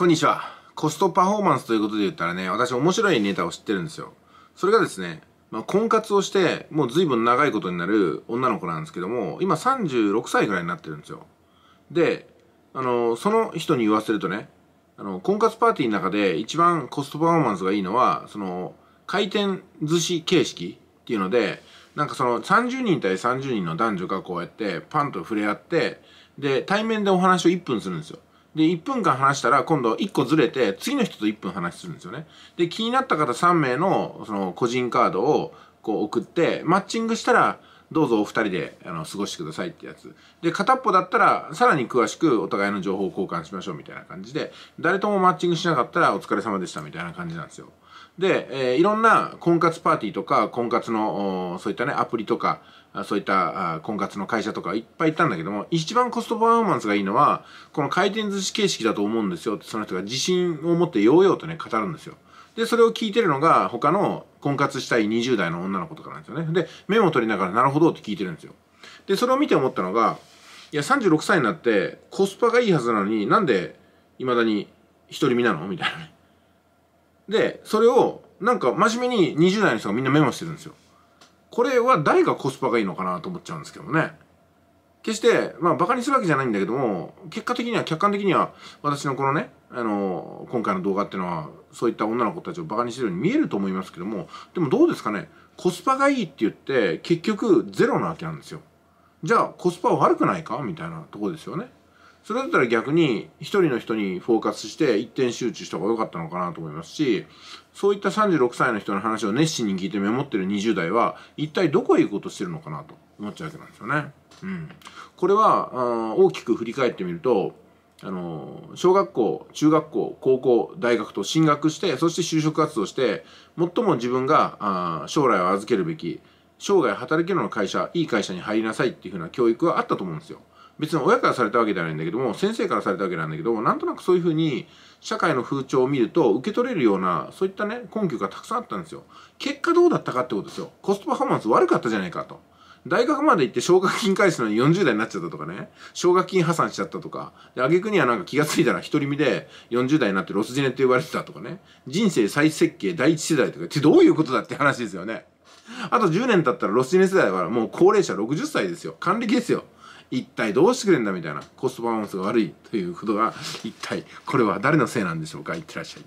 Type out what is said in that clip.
こんにちは。コストパフォーマンスということで言ったらね、私面白いネタを知ってるんですよ。それがですね、まあ、婚活をして、もう随分長いことになる女の子なんですけども、今36歳ぐらいになってるんですよ。で、あの、その人に言わせるとね、あの、婚活パーティーの中で一番コストパフォーマンスがいいのは、その、回転寿司形式っていうので、なんかその30人対30人の男女がこうやってパンと触れ合って、で、対面でお話を1分するんですよ。で、1分間話したら、今度1個ずれて、次の人と1分話するんですよね。で、気になった方3名の、その、個人カードを、こう送って、マッチングしたら、どうぞお二人で、あの、過ごしてくださいってやつ。で、片っぽだったら、さらに詳しくお互いの情報を交換しましょうみたいな感じで、誰ともマッチングしなかったら、お疲れ様でしたみたいな感じなんですよ。で、えー、いろんな婚活パーティーとか、婚活の、そういったね、アプリとか、そういった婚活の会社とかいっぱい行ったんだけども、一番コストパフォーマンスがいいのは、この回転寿司形式だと思うんですよって、その人が自信を持ってようようとね、語るんですよ。で、それを聞いてるのが、他の婚活したい20代の女の子とかなんですよね。で、メモを取りながら、なるほどって聞いてるんですよ。で、それを見て思ったのが、いや、36歳になって、コスパがいいはずなのに、なんで、未だに一人身なのみたいなね。で、それを、なんか真面目に20代の人がみんなメモしてるんですよ。これは誰がコスパがいいのかなと思っちゃうんですけどね。決して、まあ、バカにするわけじゃないんだけども、結果的には、客観的には、私のこのね、あの、今回の動画っていうのは、そういった女の子たちをバカにしてるように見えると思いますけども、でもどうですかね、コスパがいいって言って、結局、ゼロなわけなんですよ。じゃあ、コスパは悪くないかみたいなとこですよね。それだったら逆に一人の人にフォーカスして一点集中した方が良かったのかなと思いますし、そういった36歳の人の話を熱心に聞いてメモってる20代は、一体どこへ行こうとしてるのかなと思っちゃうわけなんですよね。うん。これは、大きく振り返ってみると、あの、小学校、中学校、高校、大学と進学して、そして就職活動して、最も自分が、将来を預けるべき、生涯働けるような会社、いい会社に入りなさいっていうふうな教育はあったと思うんですよ。別に親からされたわけじゃないんだけども先生からされたわけなんだけどなんとなくそういうふうに社会の風潮を見ると受け取れるようなそういったね根拠がたくさんあったんですよ結果どうだったかってことですよコストパフォーマンス悪かったじゃないかと大学まで行って奨学金返すのに40代になっちゃったとかね奨学金破産しちゃったとかで挙句にはなんか気が付いたら独り身で40代になってロスジネって言われてたとかね人生再設計第一世代とかってどういうことだって話ですよねあと10年経ったらロスジネ世代はもう高齢者60歳ですよ還暦ですよ一体どうしてくれんだみたいなコストパフォーマンスが悪いということが一体これは誰のせいなんでしょうかいってらっしゃい。